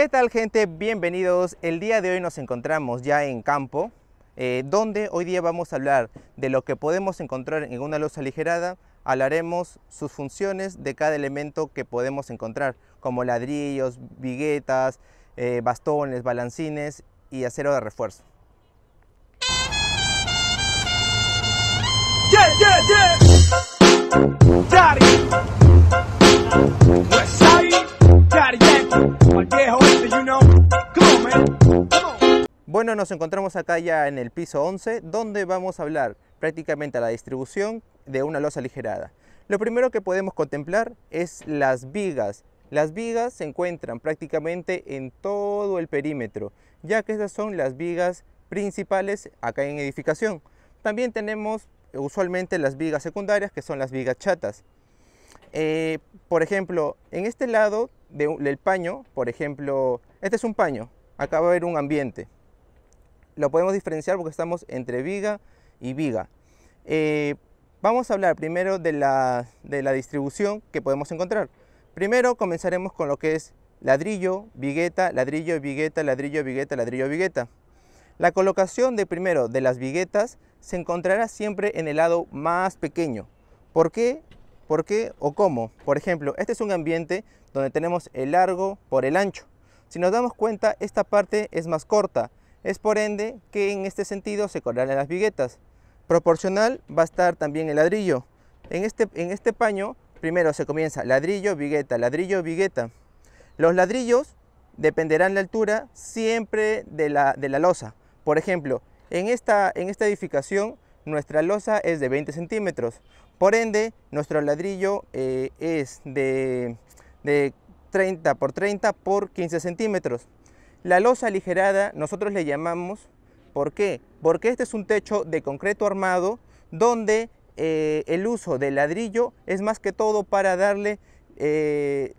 ¿Qué tal gente? Bienvenidos. El día de hoy nos encontramos ya en campo, eh, donde hoy día vamos a hablar de lo que podemos encontrar en una luz aligerada. Hablaremos sus funciones de cada elemento que podemos encontrar, como ladrillos, viguetas, eh, bastones, balancines y acero de refuerzo. Bueno, nos encontramos acá ya en el piso 11, donde vamos a hablar prácticamente a la distribución de una losa aligerada. Lo primero que podemos contemplar es las vigas. Las vigas se encuentran prácticamente en todo el perímetro, ya que esas son las vigas principales acá en edificación. También tenemos usualmente las vigas secundarias, que son las vigas chatas. Eh, por ejemplo, en este lado del paño, por ejemplo, este es un paño, acá va a haber un ambiente lo podemos diferenciar porque estamos entre viga y viga. Eh, vamos a hablar primero de la, de la distribución que podemos encontrar. Primero comenzaremos con lo que es ladrillo, vigueta, ladrillo, vigueta, ladrillo, vigueta, ladrillo, vigueta. La colocación de primero de las viguetas se encontrará siempre en el lado más pequeño. ¿Por qué? ¿Por qué o cómo? Por ejemplo, este es un ambiente donde tenemos el largo por el ancho. Si nos damos cuenta, esta parte es más corta, es por ende que en este sentido se colgarán las viguetas. Proporcional va a estar también el ladrillo. En este, en este paño primero se comienza ladrillo, vigueta, ladrillo, vigueta. Los ladrillos dependerán la altura siempre de la, de la losa. Por ejemplo, en esta, en esta edificación nuestra losa es de 20 centímetros. Por ende, nuestro ladrillo eh, es de, de 30 por 30 por 15 centímetros. La losa aligerada nosotros le llamamos, ¿por qué? Porque este es un techo de concreto armado donde eh, el uso del ladrillo es más que todo para darle, eh,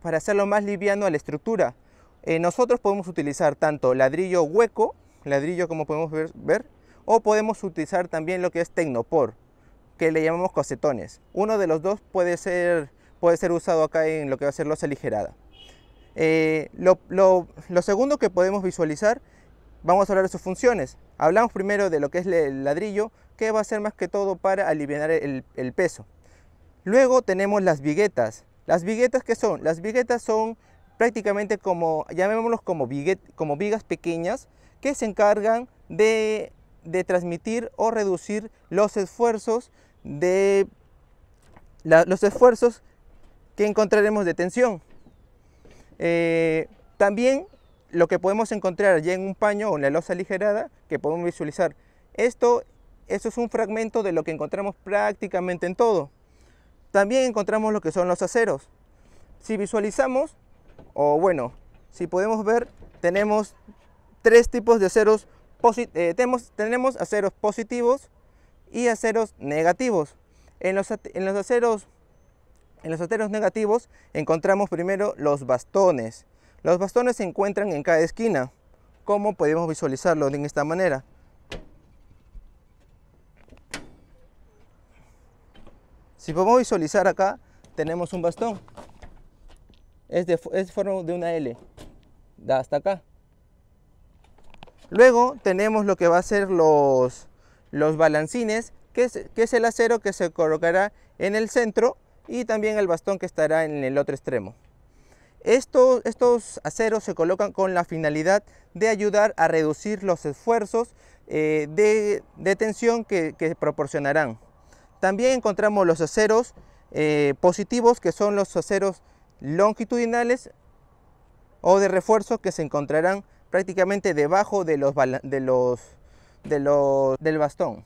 para hacerlo más liviano a la estructura. Eh, nosotros podemos utilizar tanto ladrillo hueco, ladrillo como podemos ver, o podemos utilizar también lo que es tecnopor, que le llamamos cosetones. Uno de los dos puede ser, puede ser usado acá en lo que va a ser losa aligerada. Eh, lo, segundo que podemos visualizar, vamos a hablar de sus funciones. Hablamos primero de lo que es el ladrillo, que va a ser más que todo para aliviar el, peso. Luego tenemos las viguetas. ¿Las viguetas qué son? Las viguetas son prácticamente como, llamémoslos como, vigas pequeñas, que se encargan de, transmitir o reducir los esfuerzos de los esfuerzos que encontraremos de tensión. Eh, también lo que podemos encontrar ya en un paño o en la losa aligerada, que podemos visualizar, esto, es un fragmento de lo que encontramos prácticamente en todo. También encontramos lo que son los aceros. Si visualizamos, o bueno, si podemos ver, tenemos tres tipos de aceros. Eh, tenemos, tenemos aceros positivos y aceros negativos. En los, en los aceros en los ateros negativos encontramos primero los bastones. Los bastones se encuentran en cada esquina. ¿Cómo podemos visualizarlo de esta manera? Si podemos visualizar acá, tenemos un bastón. Es de, es forma de una L. Da hasta acá. Luego tenemos lo que va a ser los, los balancines, que que es el acero que se colocará en el centro y también el bastón que estará en el otro extremo. Estos, aceros se colocan con la finalidad de ayudar a reducir los esfuerzos eh, de, tensión que, proporcionarán. También encontramos los aceros eh, positivos que son los aceros longitudinales o de refuerzo que se encontrarán prácticamente debajo de los, de los, del bastón.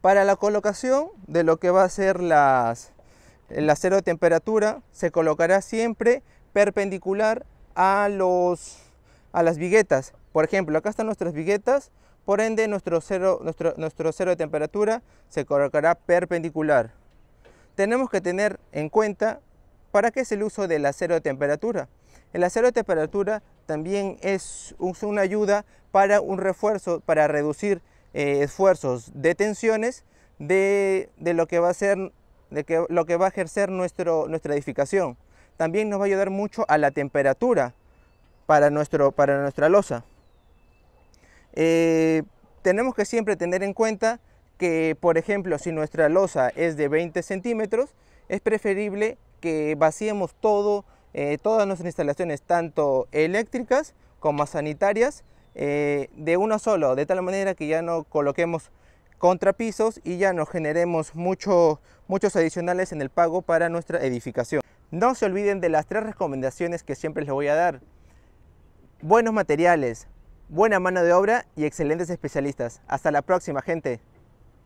Para la colocación de lo que va a ser el acero de temperatura, se colocará siempre perpendicular a, los, a las viguetas. Por ejemplo, acá están nuestras viguetas, por ende nuestro cero, nuestro, nuestro cero de temperatura se colocará perpendicular. Tenemos que tener en cuenta para qué es el uso del acero de temperatura. El acero de temperatura también es una ayuda para un refuerzo, para reducir eh, esfuerzos de tensiones de, lo que va a ser, de lo que va a ejercer nuestro, nuestra edificación. También nos va a ayudar mucho a la temperatura para, nuestro, para nuestra losa. Eh, tenemos que siempre tener en cuenta que, por ejemplo, si nuestra losa es de 20 centímetros, es preferible que vaciemos todo, eh, todas nuestras instalaciones, tanto eléctricas como sanitarias, eh, de uno solo, de tal manera que ya no coloquemos contrapisos y ya no generemos muchos adicionales en el pago para nuestra edificación. No se olviden de las tres recomendaciones que siempre les voy a dar. Buenos materiales, buena mano de obra y excelentes especialistas. Hasta la próxima, gente.